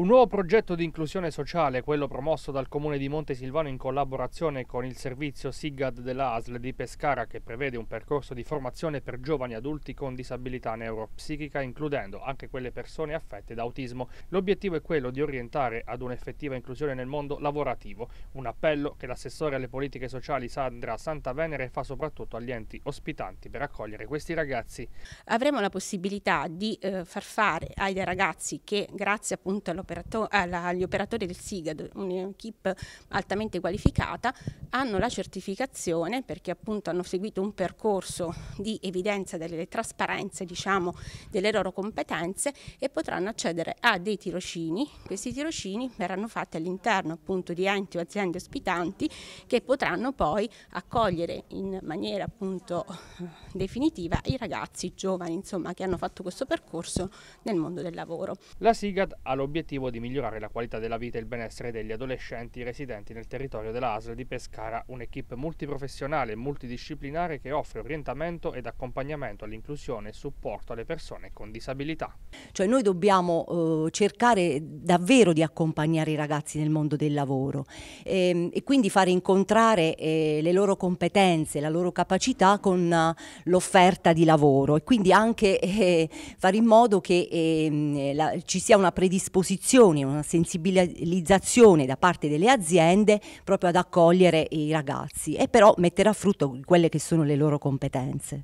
Un nuovo progetto di inclusione sociale, quello promosso dal Comune di Montesilvano in collaborazione con il servizio SIGAD della ASL di Pescara, che prevede un percorso di formazione per giovani adulti con disabilità neuropsichica, includendo anche quelle persone affette da autismo. L'obiettivo è quello di orientare ad un'effettiva inclusione nel mondo lavorativo, un appello che l'assessore alle politiche sociali Sandra Santavenere fa soprattutto agli enti ospitanti per accogliere questi ragazzi. Avremo la possibilità di eh, far fare ai ragazzi che grazie appunto alla operato alla, eh, gli operatori del SIGAD, un'equipe altamente qualificata, hanno la certificazione perché appunto hanno seguito un percorso di evidenza delle trasparenze, diciamo, delle loro competenze e potranno accedere a dei tirocini. Questi tirocini verranno fatti all'interno appunto di enti o aziende ospitanti che potranno poi accogliere in maniera appunto definitiva i ragazzi i giovani insomma che hanno fatto questo percorso nel mondo del lavoro. La SIGAD ha l'obiettivo l'obiettivo di migliorare la qualità della vita e il benessere degli adolescenti residenti nel territorio della ASL di Pescara, un'equipe multiprofessionale e multidisciplinare che offre orientamento ed accompagnamento all'inclusione e supporto alle persone con disabilità. Cioè noi dobbiamo eh, cercare davvero di accompagnare i ragazzi nel mondo del lavoro ehm, e quindi fare incontrare eh, le loro competenze, la loro capacità con eh, l'offerta di lavoro e quindi anche eh, fare in modo che ehm, la, ci sia una predisposizione disposizione, una sensibilizzazione da parte delle aziende proprio ad accogliere i ragazzi e però mettere a frutto quelle che sono le loro competenze.